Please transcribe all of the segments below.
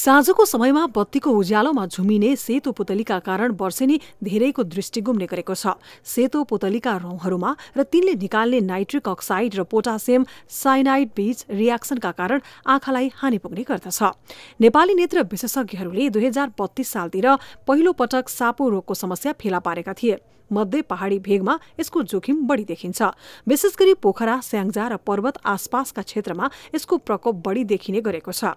साँझको समयमा बत्तीको उज्यालोमा झुमिने सेतो पुतलीका कारण वर्षेनी धेरैको दृष्टि गुम्ने गरेको छ सेतो पुतलीका रौँहरूमा र तिनले निकाल्ने नाइट्रिक अक्साइड र पोटासियम साइनाइड बीच रियाक्सनका कारण आँखालाई हानि पुग्ने गर्दछ नेपाली नेत्र विशेषज्ञहरूले दुई हजार बत्तीस सालतिर पहिलो पटक सापो रोगको समस्या फेला पारेका थिए मध्य पहाडी भेगमा यसको जोखिम बढी देखिन्छ विशेष गरी पोखरा स्याङ्जा र पर्वत आसपासका क्षेत्रमा यसको प्रकोप बढी देखिने गरेको छ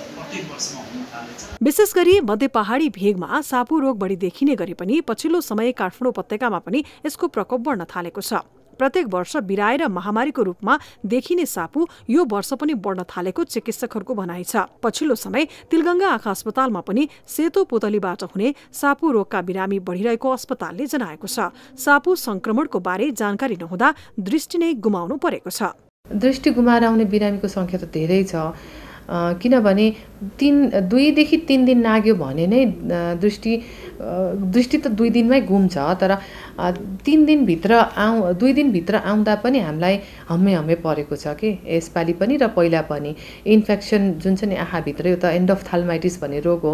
विशेष गरी मध्य पहाडी भेगमा सापु रोग बढी देखिने गरे पनि पछिल्लो समय काठमाडौँ उपत्यकामा पनि यसको प्रकोप बढ्न थालेको छ प्रत्येक वर्ष बिराएर महामारीको रूपमा देखिने सापु यो वर्ष पनि बढ्न थालेको चिकित्सकहरूको भनाइ छ पछिल्लो समय तिलगङ्गा आँखा अस्पतालमा पनि सेतो पोतलीबाट हुने सापु रोगका बिरामी बढिरहेको अस्पतालले जनाएको छ सापु संक्रमणको बारे जानकारी नहुँदा दृष्टि नै गुमाउनु परेको छ दृष्टि गुमाएर आउने बिरामीको सङ्ख्या त धेरै छ किनभने तिन दुईदेखि तिन दिन नाग्यो भने नै दृष्टि दृष्टि त दुई दिनमै घुम्छ तर तिन दिनभित्र आउ दुई दिनभित्र आउँदा पनि हामीलाई हम्मे हम्मे परेको छ कि यसपालि पनि र पहिला पनि इन्फेक्सन जुन चाहिँ नि आँखाभित्र यो त एन्ड अफ थाल्माइटिस भन्ने रोग हो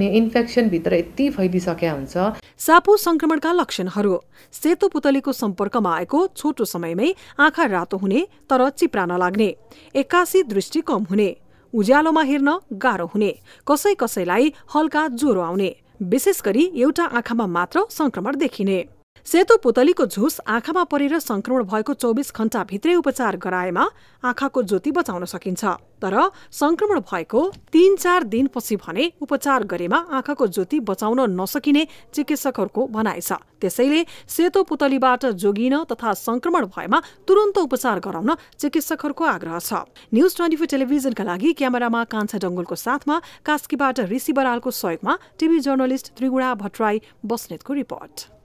अनि इन्फेक्सनभित्र यति फैलिसकेका हुन्छ सापो सङ्क्रमणका लक्षणहरू सेतो पुतलीको सम्पर्कमा आएको छोटो समयमै आँखा रातो हुने तर चिप्रा नलाग्ने एक्कासी दृष्टि कम हुने उज्यालोमा हेर्न गाह्रो हुने कसै कसैलाई हल्का ज्वरो आउने विशेष गरी एउटा आँखामा मात्र संक्रमण देखिने सेतो पुतलीको झुस आँखामा परेर संक्रमण भएको चौबिस घण्टाभित्रै उपचार गराएमा आँखाको ज्योति बचाउन सकिन्छ तर संक्रमण भएको तीन चार दिनपछि भने उपचार गरेमा आँखाको ज्योति बचाउन नसकिने चिकित्सकहरूको भनाइ छ त्यसैले सेतो पुतलीबाट जोगिन तथा संक्रमण भएमा तुरन्त उपचार गराउन चिकित्सकहरूको आग्रह छ न्युज ट्वेन्टी फोर टेलिभिजनका लागि क्यामेरामा कान्छा डङ्गलको साथमा कास्कीबाट ऋषि बरालको सहयोगमा टिभी जर्नलिस्ट त्रिगुणा भट्टराई बस्नेतको रिपोर्ट